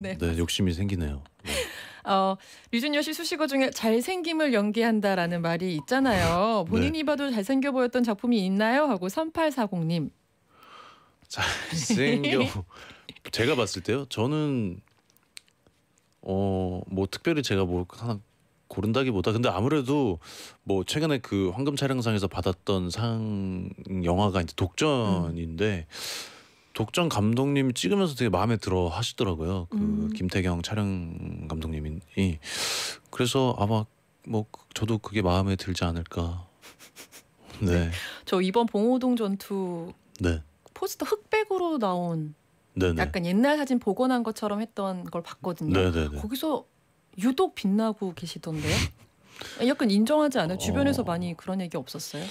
네. 네, 욕심이 생기네요. 네. 어, 류준열 씨 수식어 중에 잘생김을 연기한다라는 말이 있잖아요. 네. 본인이 네. 봐도 잘생겨 보였던 작품이 있나요? 하고 3840님. 잘생겨. 제가 봤을 때요. 저는 어, 뭐 특별히 제가 뭐 하나 고른다기보다 근데 아무래도 뭐 최근에 그 황금 촬영상에서 받았던 상 영화가 이제 독전인데 음. 독전 감독님 찍으면서 되게 마음에 들어 하시더라고요. 그 음. 김태경 촬영 감독님이 그래서 아마 뭐 그, 저도 그게 마음에 들지 않을까. 네. 네. 저 이번 봉오동 전투 네. 포스터 흑백으로 나온 네네. 네. 약간 옛날 사진 복원한 것처럼 했던 걸 봤거든요. 네네네. 네, 네. 거기서 유독 빛나고 계시던데요. 약간 인정하지 않아요? 주변에서 어... 많이 그런 얘기 없었어요?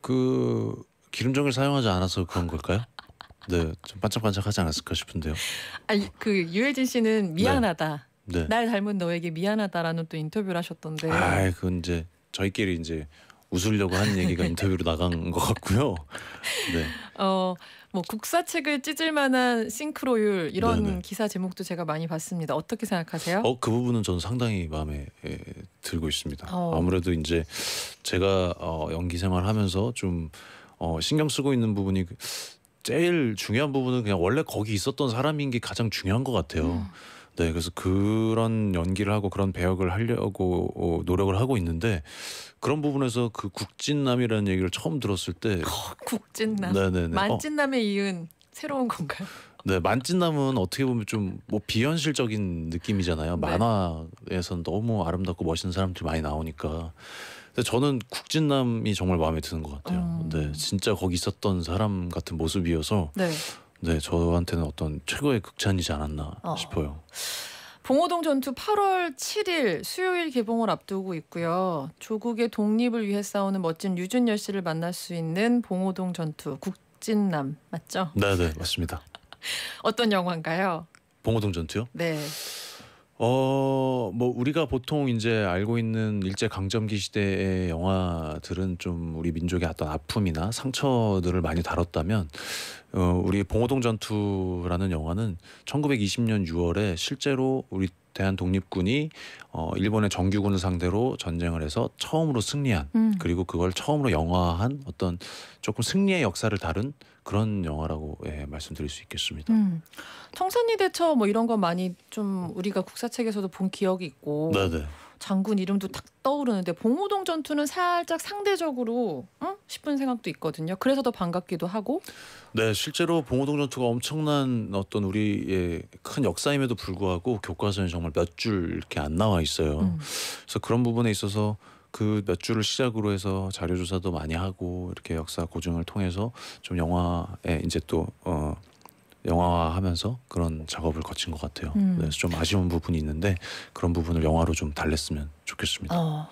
그 기름종을 사용하지 않아서 그런 걸까요? 네, 좀 반짝반짝하지 않았을까 싶은데요. 아니 그 유해진 씨는 네. 미안하다. 네. 네. 날 닮은 너에게 미안하다라는 또 인터뷰를 하셨던데. 아, 그 이제 저희끼리 이제 웃으려고 한 얘기가 인터뷰로 나간 것 같고요. 네. 어, 뭐 국사책을 찢을 만한 싱크로율 이런 네네. 기사 제목도 제가 많이 봤습니다. 어떻게 생각하세요? 어, 그 부분은 저는 상당히 마음에 에, 예, 들고 있습니다. 어. 아무래도 이제 제가 어, 연기 생활하면서 좀 어, 신경 쓰고 있는 부분이 제일 중요한 부분은 그냥 원래 거기 있었던 사람인 게 가장 중요한 것 같아요. 음. 네, 그래서 그런 연기를 하고 그런 배역을 하려고 어, 노력을 하고 있는데 그런 부분에서 그 국진남이라는 얘기를 처음 들었을 때 어, 국진남, 네네네. 만진남에 어. 이은 새로운 건가요? 네, 만찢남은 어떻게 보면 좀 뭐 비현실적인 느낌이잖아요. 네. 만화에선 너무 아름답고 멋있는 사람들이 많이 나오니까. 근데 저는 국진남이 정말 마음에 드는 것 같아요. 음. 네, 진짜 거기 있었던 사람 같은 모습이어서 네, 네 저한테는 어떤 최고의 극찬이지 않았나 어. 싶어요. 봉호동 전투 8월 7일 수요일 개봉을 앞두고 있고요. 조국의 독립을 위해 싸우는 멋진 유준열 씨를 만날 수 있는 봉호동 전투 국진남 맞죠? 네, 네, 맞습니다. 어떤 영화인가요? 봉호동 전투요? 네. 어, 뭐 우리가 보통 이제 알고 있는 일제 강점기 시대의 영화들은 좀 우리 민족의 어떤 아픔이나 상처들을 많이 다뤘다면 어, 우리 봉오동 전투라는 영화는 1920년 6월에 실제로 우리 대한 독립군이 어, 일본의 정규군을 상대로 전쟁을 해서 처음으로 승리한 음. 그리고 그걸 처음으로 영화한 어떤 조금 승리의 역사를 다룬 그런 영화라고 예, 말씀드릴 수 있겠습니다. 음. 청산리 대처 뭐 이런 거 많이 좀 우리가 국사책에서도 본 기억이 있고. 네네. 네. 장군 이름도 딱 떠오르는데 봉오동 전투는 살짝 상대적으로 응? 싶은 생각도 있거든요. 그래서 더 반갑기도 하고. 네, 실제로 봉오동 전투가 엄청난 어떤 우리의 큰 역사임에도 불구하고 교과서에 정말 몇 줄 이렇게 안 나와 있어요. 음. 그래서 그런 부분에 있어서 그 몇 줄을 시작으로 해서 자료 조사도 많이 하고 이렇게 역사 고증을 통해서 좀 영화에 이제 또어 영화화하면서 그런 작업을 거친 것 같아요. 음. 그래서 좀 아쉬운 부분이 있는데 그런 부분을 영화로 좀 달랬으면 좋겠습니다. 어.